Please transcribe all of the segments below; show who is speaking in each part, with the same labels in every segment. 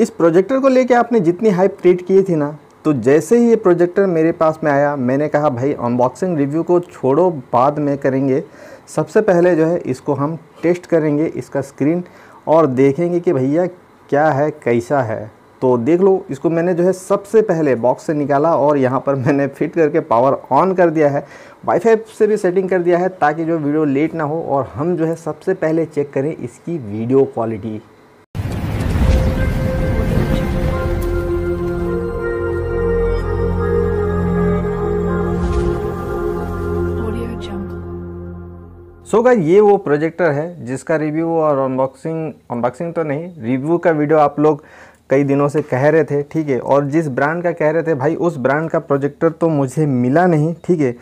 Speaker 1: इस प्रोजेक्टर को लेके आपने जितनी हाइप क्रिएट की थी ना तो जैसे ही ये प्रोजेक्टर मेरे पास में आया मैंने कहा भाई अनबॉक्सिंग रिव्यू को छोड़ो बाद में करेंगे सबसे पहले जो है इसको हम टेस्ट करेंगे इसका स्क्रीन और देखेंगे कि भैया क्या है कैसा है तो देख लो इसको मैंने जो है सबसे पहले बॉक्स से निकाला और यहाँ पर मैंने फिट करके पावर ऑन कर दिया है वाईफाई से भी सेटिंग कर दिया है ताकि जो वीडियो लेट ना हो और हम जो है सबसे पहले चेक करें इसकी वीडियो क्वालिटी सो गाइस ये वो प्रोजेक्टर है जिसका रिव्यू और अनबॉक्सिंग अनबॉक्सिंग तो नहीं रिव्यू का वीडियो आप लोग कई दिनों से कह रहे थे ठीक है और जिस ब्रांड का कह रहे थे भाई उस ब्रांड का प्रोजेक्टर तो मुझे मिला नहीं ठीक है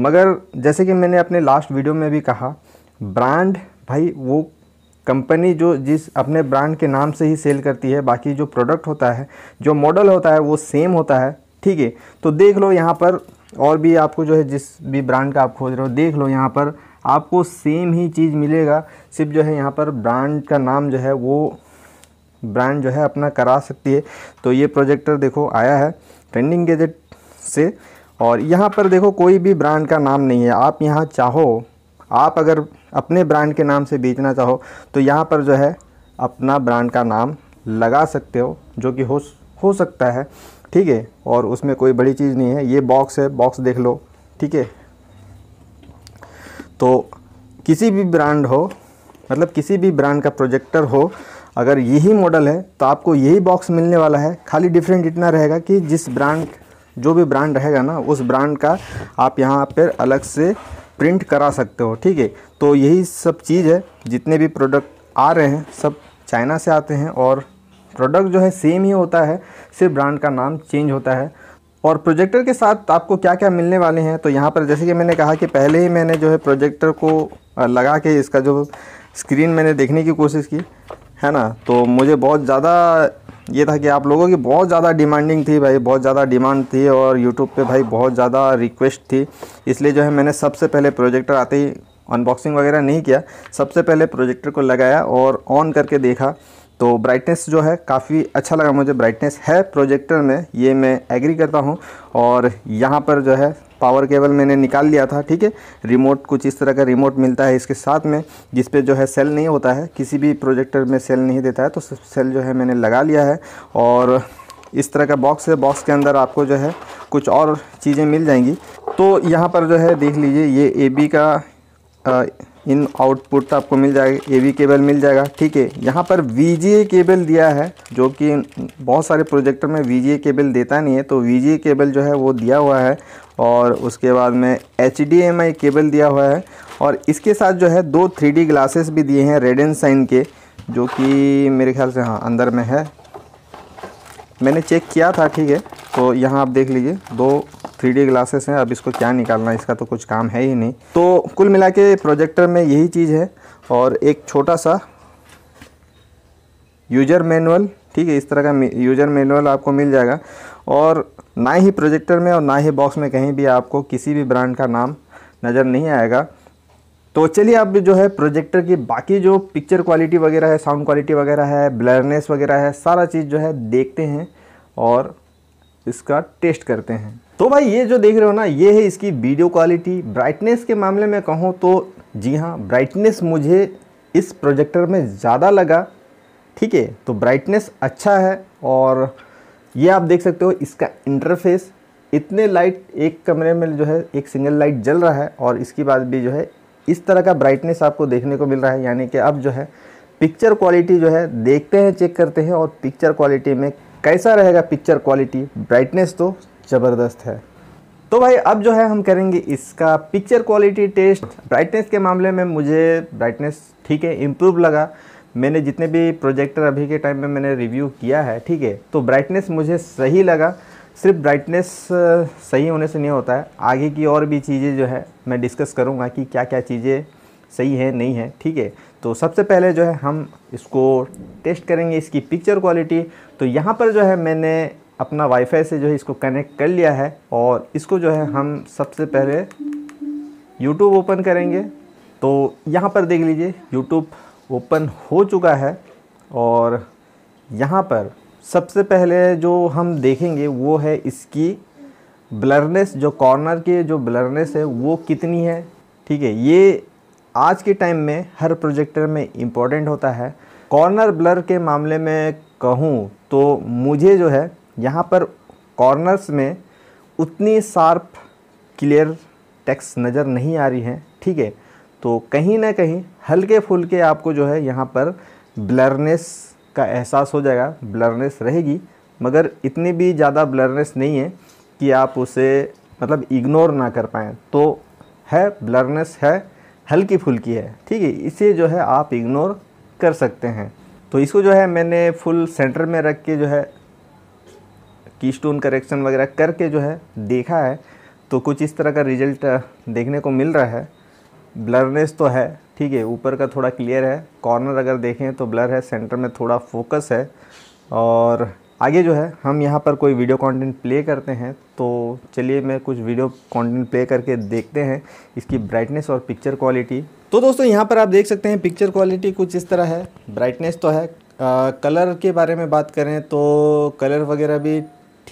Speaker 1: मगर जैसे कि मैंने अपने लास्ट वीडियो में भी कहा ब्रांड भाई वो कंपनी जो जिस अपने ब्रांड के नाम से ही सेल करती है बाकी जो प्रोडक्ट होता है जो मॉडल होता है वो सेम होता है ठीक है तो देख लो यहाँ पर और भी आपको जो है जिस भी ब्रांड का आप खोज रहे हो देख लो यहाँ पर आपको सेम ही चीज़ मिलेगा सिर्फ जो है यहाँ पर ब्रांड का नाम जो है वो ब्रांड जो है अपना करा सकती है तो ये प्रोजेक्टर देखो आया है ट्रेंडिंग गैजेट से और यहाँ पर देखो कोई भी ब्रांड का नाम नहीं है आप यहाँ चाहो आप अगर अपने ब्रांड के नाम से बेचना चाहो तो यहाँ पर जो है अपना ब्रांड का नाम लगा सकते हो जो कि हो हो सकता है ठीक है और उसमें कोई बड़ी चीज़ नहीं है ये बॉक्स है बॉक्स देख लो ठीक है तो किसी भी ब्रांड हो मतलब किसी भी ब्रांड का प्रोजेक्टर हो अगर यही मॉडल है तो आपको यही बॉक्स मिलने वाला है खाली डिफरेंट इतना रहेगा कि जिस ब्रांड जो भी ब्रांड रहेगा ना उस ब्रांड का आप यहाँ पर अलग से प्रिंट करा सकते हो ठीक है तो यही सब चीज़ है जितने भी प्रोडक्ट आ रहे हैं सब चाइना से आते हैं और प्रोडक्ट जो है सेम ही होता है सिर्फ ब्रांड का नाम चेंज होता है और प्रोजेक्टर के साथ आपको क्या क्या मिलने वाले हैं तो यहाँ पर जैसे कि मैंने कहा कि पहले ही मैंने जो है प्रोजेक्टर को लगा के इसका जो स्क्रीन मैंने देखने की कोशिश की है ना तो मुझे बहुत ज़्यादा ये था कि आप लोगों की बहुत ज़्यादा डिमांडिंग थी भाई बहुत ज़्यादा डिमांड थी और यूट्यूब पे भाई बहुत ज़्यादा रिक्वेस्ट थी इसलिए जो है मैंने सबसे पहले प्रोजेक्टर आते ही अनबॉक्सिंग वगैरह नहीं किया सबसे पहले प्रोजेक्टर को लगाया और ऑन करके देखा तो ब्राइटनेस जो है काफ़ी अच्छा लगा मुझे ब्राइटनेस है प्रोजेक्टर में ये मैं एग्री करता हूँ और यहाँ पर जो है पावर केबल मैंने निकाल लिया था ठीक है रिमोट कुछ इस तरह का रिमोट मिलता है इसके साथ में जिस पे जो है सेल नहीं होता है किसी भी प्रोजेक्टर में सेल नहीं देता है तो सेल जो है मैंने लगा लिया है और इस तरह का बॉक्स है बॉक्स के अंदर आपको जो है कुछ और चीज़ें मिल जाएंगी तो यहाँ पर जो है देख लीजिए ये ए बी का आ, इन आउटपुट तो आपको मिल जाएगा ए वी केबल मिल जाएगा ठीक है यहाँ पर वी केबल दिया है जो कि बहुत सारे प्रोजेक्टर में वी केबल देता नहीं है तो वी केबल जो है वो दिया हुआ है और उसके बाद में एच केबल दिया हुआ है और इसके साथ जो है दो थ्री ग्लासेस भी दिए हैं रेड एंड साइन के जो कि मेरे ख्याल से हाँ अंदर में है मैंने चेक किया था ठीक है तो यहाँ आप देख लीजिए दो थ्री ग्लासेस हैं अब इसको क्या निकालना इसका तो कुछ काम है ही नहीं तो कुल मिला के प्रोजेक्टर में यही चीज़ है और एक छोटा सा यूजर मैनुअल ठीक है इस तरह का यूजर मैनुअल आपको मिल जाएगा और ना ही प्रोजेक्टर में और ना ही बॉक्स में कहीं भी आपको किसी भी ब्रांड का नाम नज़र नहीं आएगा तो चलिए अब जो है प्रोजेक्टर की बाकी जो पिक्चर क्वालिटी वगैरह है साउंड क्वालिटी वगैरह है ब्लरनेस वगैरह है सारा चीज़ जो है देखते हैं और इसका टेस्ट करते हैं तो भाई ये जो देख रहे हो ना ये है इसकी वीडियो क्वालिटी ब्राइटनेस के मामले में कहूँ तो जी हाँ ब्राइटनेस मुझे इस प्रोजेक्टर में ज़्यादा लगा ठीक है तो ब्राइटनेस अच्छा है और ये आप देख सकते हो इसका इंटरफेस इतने लाइट एक कमरे में जो है एक सिंगल लाइट जल रहा है और इसके बाद भी जो है इस तरह का ब्राइटनेस आपको देखने को मिल रहा है यानी कि अब जो है पिक्चर क्वालिटी जो है देखते हैं चेक करते हैं और पिक्चर क्वालिटी में कैसा रहेगा पिक्चर क्वालिटी ब्राइटनेस तो ज़बरदस्त है तो भाई अब जो है हम करेंगे इसका पिक्चर क्वालिटी टेस्ट ब्राइटनेस के मामले में मुझे ब्राइटनेस ठीक है इम्प्रूव लगा मैंने जितने भी प्रोजेक्टर अभी के टाइम में मैंने रिव्यू किया है ठीक है तो ब्राइटनेस मुझे सही लगा सिर्फ ब्राइटनेस सही होने से नहीं होता है आगे की और भी चीज़ें जो है मैं डिस्कस करूँगा कि क्या क्या चीज़ें सही है नहीं है ठीक है तो सबसे पहले जो है हम इसको टेस्ट करेंगे इसकी पिक्चर क्वालिटी तो यहाँ पर जो है मैंने अपना वाईफाई से जो है इसको कनेक्ट कर लिया है और इसको जो है हम सबसे पहले यूट्यूब ओपन करेंगे तो यहाँ पर देख लीजिए यूट्यूब ओपन हो चुका है और यहाँ पर सबसे पहले जो हम देखेंगे वो है इसकी ब्लरनेस जो कॉर्नर के जो ब्लरनेस है वो कितनी है ठीक है ये आज के टाइम में हर प्रोजेक्टर में इम्पोर्टेंट होता है कॉर्नर ब्लर के मामले में कहूँ तो मुझे जो है यहाँ पर कॉर्नर्स में उतनी शार्प क्लियर टैक्स नज़र नहीं आ रही हैं ठीक है तो कहीं ना कहीं हल्के फुलके आपको जो है यहाँ पर ब्लरनेस का एहसास हो जाएगा ब्लरनेस रहेगी मगर इतनी भी ज़्यादा ब्लरनेस नहीं है कि आप उसे मतलब इग्नोर ना कर पाएँ तो है ब्लरनेस है हल्की फुल्की है ठीक है इसे जो है आप इग्नोर कर सकते हैं तो इसको जो है मैंने फुल सेंटर में रख के जो है की स्टोन करेक्शन वगैरह करके जो है देखा है तो कुछ इस तरह का रिजल्ट देखने को मिल रहा है ब्लरनेस तो है ठीक है ऊपर का थोड़ा क्लियर है कॉर्नर अगर देखें तो ब्लर है सेंटर में थोड़ा फोकस है और आगे जो है हम यहाँ पर कोई वीडियो कंटेंट प्ले करते हैं तो चलिए मैं कुछ वीडियो कंटेंट प्ले करके देखते हैं इसकी ब्राइटनेस और पिक्चर क्वालिटी तो दोस्तों यहाँ पर आप देख सकते हैं पिक्चर क्वालिटी कुछ इस तरह है ब्राइटनेस तो है आ, कलर के बारे में बात करें तो कलर वगैरह भी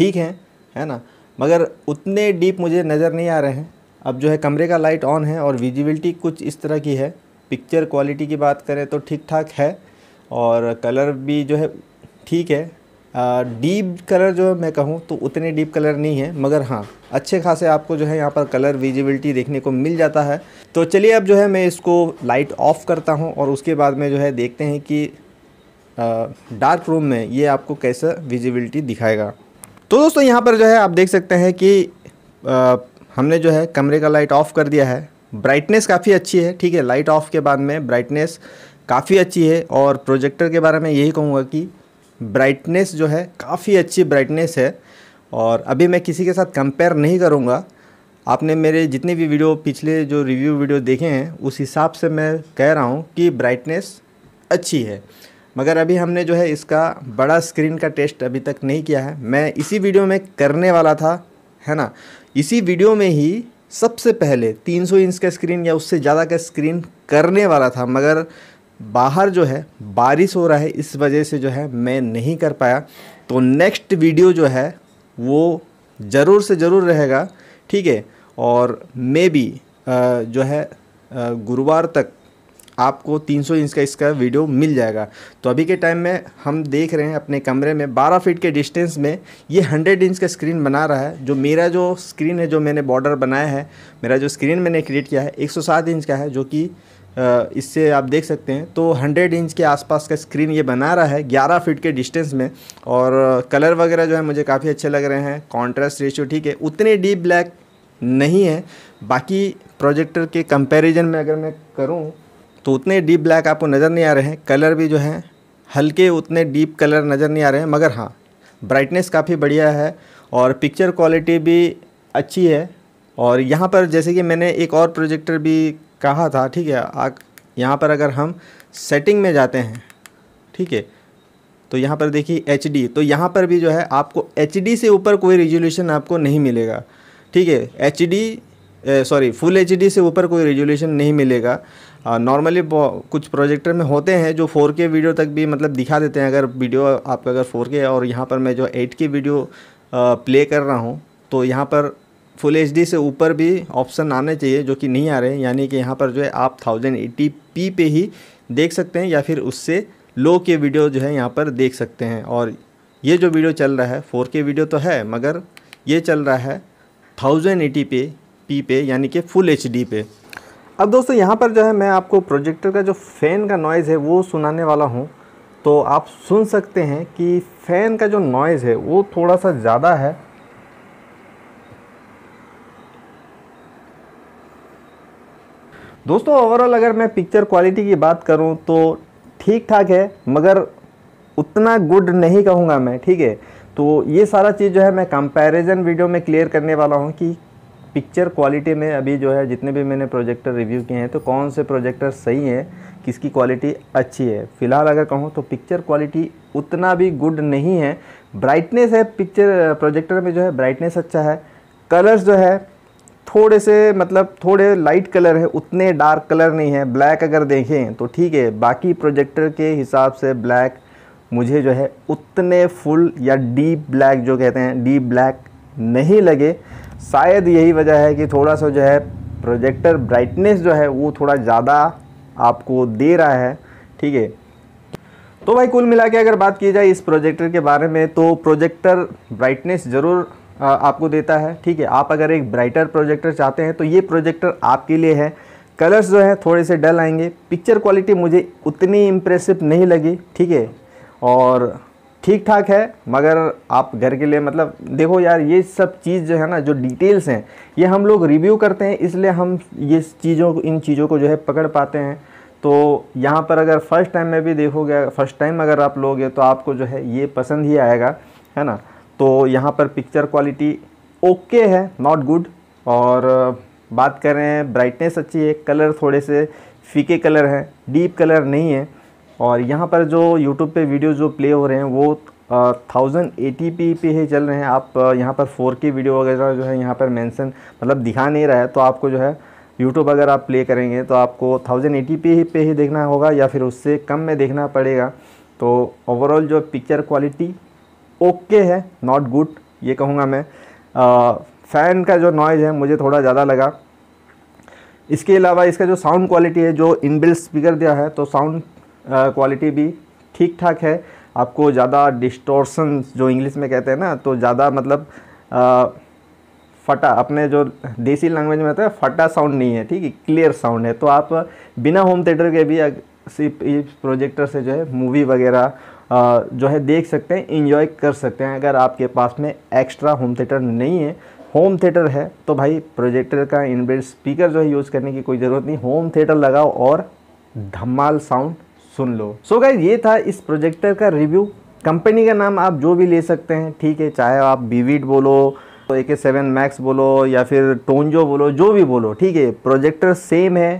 Speaker 1: ठीक हैं है ना मगर उतने डीप मुझे नज़र नहीं आ रहे हैं अब जो है कमरे का लाइट ऑन है और विजिबिलिटी कुछ इस तरह की है पिक्चर क्वालिटी की बात करें तो ठीक ठाक है और कलर भी जो है ठीक है डीप कलर जो है मैं कहूँ तो उतने डीप कलर नहीं है मगर हाँ अच्छे खासे आपको जो है यहाँ पर कलर विजिबिलिटी देखने को मिल जाता है तो चलिए अब जो है मैं इसको लाइट ऑफ़ करता हूँ और उसके बाद में जो है देखते हैं कि डार्क रूम में ये आपको कैसा विजिबिलिटी दिखाएगा तो दोस्तों यहाँ पर जो है आप देख सकते हैं कि आ, हमने जो है कमरे का लाइट ऑफ़ कर दिया है ब्राइटनेस काफ़ी अच्छी है ठीक है लाइट ऑफ़ के बाद में ब्राइटनेस काफ़ी अच्छी है और प्रोजेक्टर के बारे में यही कहूँगा कि ब्राइटनेस जो है काफ़ी अच्छी ब्राइटनेस है और अभी मैं किसी के साथ कंपेयर नहीं करूँगा आपने मेरे जितने भी वीडियो पिछले जो रिव्यू वीडियो देखे हैं उस हिसाब से मैं कह रहा हूँ कि ब्राइटनेस अच्छी है मगर अभी हमने जो है इसका बड़ा स्क्रीन का टेस्ट अभी तक नहीं किया है मैं इसी वीडियो में करने वाला था है ना इसी वीडियो में ही सबसे पहले 300 इंच का स्क्रीन या उससे ज़्यादा का स्क्रीन करने वाला था मगर बाहर जो है बारिश हो रहा है इस वजह से जो है मैं नहीं कर पाया तो नेक्स्ट वीडियो जो है वो ज़रूर से ज़रूर रहेगा ठीक है और मे बी जो है गुरुवार तक आपको 300 इंच का इसका वीडियो मिल जाएगा तो अभी के टाइम में हम देख रहे हैं अपने कमरे में 12 फीट के डिस्टेंस में ये 100 इंच का स्क्रीन बना रहा है जो मेरा जो स्क्रीन है जो मैंने बॉर्डर बनाया है मेरा जो स्क्रीन मैंने क्रिएट किया है एक इंच का है जो कि इससे आप देख सकते हैं तो 100 इंच के आसपास का स्क्रीन ये बना रहा है 11 फीट के डिस्टेंस में और कलर वगैरह जो है मुझे काफ़ी अच्छे लग रहे हैं कॉन्ट्रास्ट रेशियो ठीक है उतने डीप ब्लैक नहीं है बाकी प्रोजेक्टर के कंपैरिजन में अगर मैं करूँ तो उतने डीप ब्लैक आपको नज़र नहीं आ रहे हैं कलर भी जो है हल्के उतने डीप कलर नज़र नहीं आ रहे हैं मगर हाँ ब्राइटनेस काफ़ी बढ़िया है और पिक्चर क्वालिटी भी अच्छी है और यहाँ पर जैसे कि मैंने एक और प्रोजेक्टर भी कहा था ठीक है आ यहाँ पर अगर हम सेटिंग में जाते हैं ठीक है तो यहाँ पर देखिए एच तो यहाँ पर भी जो है आपको एच से ऊपर कोई रेजोल्यूशन आपको नहीं मिलेगा ठीक है एच सॉरी फुल एच से ऊपर कोई रेजोल्यूशन नहीं मिलेगा नॉर्मली कुछ प्रोजेक्टर में होते हैं जो 4K वीडियो तक भी मतलब दिखा देते हैं अगर वीडियो आपका अगर 4K है और यहाँ पर मैं जो 8K वीडियो प्ले कर रहा हूँ तो यहाँ पर फुल एच से ऊपर भी ऑप्शन आने चाहिए जो कि नहीं आ रहे हैं यानी कि यहाँ पर जो है आप थाउजेंड एटी पी पे ही देख सकते हैं या फिर उससे लो के वीडियो जो है यहाँ पर देख सकते हैं और ये जो वीडियो चल रहा है फोर के वीडियो तो है मगर ये चल रहा है थाउजेंड एटी पे पी पे यानी कि फुल एच पे अब दोस्तों यहाँ पर जो है मैं आपको प्रोजेक्टर का जो फ़ैन का नॉइज़ है वो सुनाने वाला हूँ तो आप सुन सकते हैं कि फ़ैन का जो नॉइज़ है वो थोड़ा सा ज़्यादा है दोस्तों ओवरऑल अगर मैं पिक्चर क्वालिटी की बात करूं तो ठीक ठाक है मगर उतना गुड नहीं कहूंगा मैं ठीक है तो ये सारा चीज़ जो है मैं कंपैरिजन वीडियो में क्लियर करने वाला हूं कि पिक्चर क्वालिटी में अभी जो है जितने भी मैंने प्रोजेक्टर रिव्यू किए हैं तो कौन से प्रोजेक्टर सही है किसकी क्वालिटी अच्छी है फ़िलहाल अगर कहूँ तो पिक्चर क्वालिटी उतना भी गुड नहीं है ब्राइटनेस है पिक्चर प्रोजेक्टर में जो है ब्राइटनेस अच्छा है कलर्स जो है थोड़े से मतलब थोड़े लाइट कलर है उतने डार्क कलर नहीं है ब्लैक अगर देखें तो ठीक है बाकी प्रोजेक्टर के हिसाब से ब्लैक मुझे जो है उतने फुल या डीप ब्लैक जो कहते हैं डीप ब्लैक नहीं लगे शायद यही वजह है कि थोड़ा सा जो है प्रोजेक्टर ब्राइटनेस जो है वो थोड़ा ज़्यादा आपको दे रहा है ठीक है तो भाई कुल मिला के अगर बात की जाए इस प्रोजेक्टर के बारे में तो प्रोजेक्टर ब्राइटनेस ज़रूर आपको देता है ठीक है आप अगर एक ब्राइटर प्रोजेक्टर चाहते हैं तो ये प्रोजेक्टर आपके लिए है कलर्स जो है थोड़े से डल आएंगे पिक्चर क्वालिटी मुझे उतनी इम्प्रेसिव नहीं लगी ठीक है और ठीक ठाक है मगर आप घर के लिए मतलब देखो यार ये सब चीज़ जो है ना जो डिटेल्स हैं ये हम लोग रिव्यू करते हैं इसलिए हम ये चीज़ों इन चीज़ों को जो है पकड़ पाते हैं तो यहाँ पर अगर फ़र्स्ट टाइम में भी देखोगे फर्स्ट टाइम अगर आप लोगे तो आपको जो है ये पसंद ही आएगा है ना तो यहाँ पर पिक्चर क्वालिटी ओके है नॉट गुड और बात करें ब्राइटनेस अच्छी है कलर थोड़े से फीके कलर हैं डीप कलर नहीं है और यहाँ पर जो यूट्यूब पे वीडियो जो प्ले हो रहे हैं वो थाउजेंड एटी पी पे ही चल रहे हैं आप यहाँ पर फोर के वीडियो वगैरह जो है यहाँ पर मेंशन मतलब दिखा नहीं रहा है तो आपको जो है YouTube अगर आप प्ले करेंगे तो आपको थाउजेंड एटी पी पे ही देखना होगा या फिर उससे कम में देखना पड़ेगा तो ओवरऑल जो पिक्चर क्वालिटी ओके है नॉट गुड ये कहूँगा मैं फ़ैन का जो नॉइज़ है मुझे थोड़ा ज़्यादा लगा इसके अलावा इसका जो साउंड क्वालिटी है जो इनबिल्ट स्पीकर दिया है तो साउंड क्वालिटी भी ठीक ठाक है आपको ज़्यादा डिस्टोर्सन जो इंग्लिश में कहते हैं ना तो ज़्यादा मतलब आ, फटा अपने जो देसी लैंग्वेज में होता है फटा साउंड नहीं है ठीक है क्लियर साउंड है तो आप बिना होम थिएटर के भी सिर्फ इस प्रोजेक्टर से जो है मूवी वगैरह जो है देख सकते हैं इंजॉय कर सकते हैं अगर आपके पास में एक्स्ट्रा होम थिएटर नहीं है होम थिएटर है तो भाई प्रोजेक्टर का इनबिल्ट स्पीकर जो है यूज़ करने की कोई ज़रूरत नहीं होम थिएटर लगाओ और धमाल साउंड सुन लो सो so गाइज ये था इस प्रोजेक्टर का रिव्यू कंपनी का नाम आप जो भी ले सकते हैं ठीक है चाहे आप बीवीट बोलो तो ए के सेवन मैक्स बोलो या फिर टोनजो बोलो जो भी बोलो ठीक है प्रोजेक्टर सेम है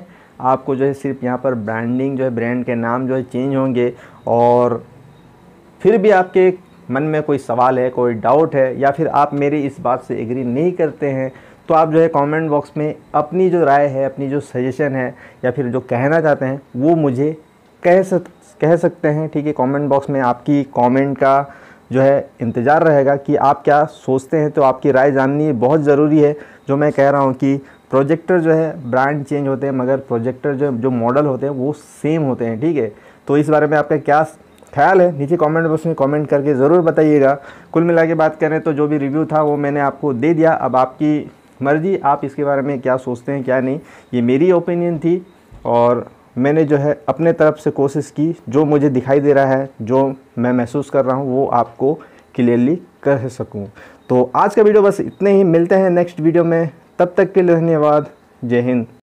Speaker 1: आपको जो है सिर्फ यहाँ पर ब्रांडिंग जो है ब्रांड के नाम जो है चेंज होंगे और फिर भी आपके मन में कोई सवाल है कोई डाउट है या फिर आप मेरी इस बात से एग्री नहीं करते हैं तो आप जो है कमेंट बॉक्स में अपनी जो राय है अपनी जो सजेशन है या फिर जो कहना चाहते हैं वो मुझे कह सक कह सकते हैं ठीक है कमेंट बॉक्स में आपकी कमेंट का जो है इंतज़ार रहेगा कि आप क्या सोचते हैं तो आपकी राय जाननी बहुत ज़रूरी है जो मैं कह रहा हूँ कि प्रोजेक्टर जो है ब्रांड चेंज होते हैं मगर प्रोजेक्टर जो जो मॉडल होते हैं वो सेम होते हैं ठीक है तो इस बारे में आपका क्या ख्याल है नीचे कमेंट बॉक्स में कमेंट करके ज़रूर बताइएगा कुल मिला के बात करें तो जो भी रिव्यू था वो मैंने आपको दे दिया अब आपकी मर्ज़ी आप इसके बारे में क्या सोचते हैं क्या नहीं ये मेरी ओपिनियन थी और मैंने जो है अपने तरफ से कोशिश की जो मुझे दिखाई दे रहा है जो मैं महसूस कर रहा हूँ वो आपको क्लियरली कर सकूँ तो आज का वीडियो बस इतने ही मिलते हैं नेक्स्ट वीडियो में तब तक के लिए धन्यवाद जय हिंद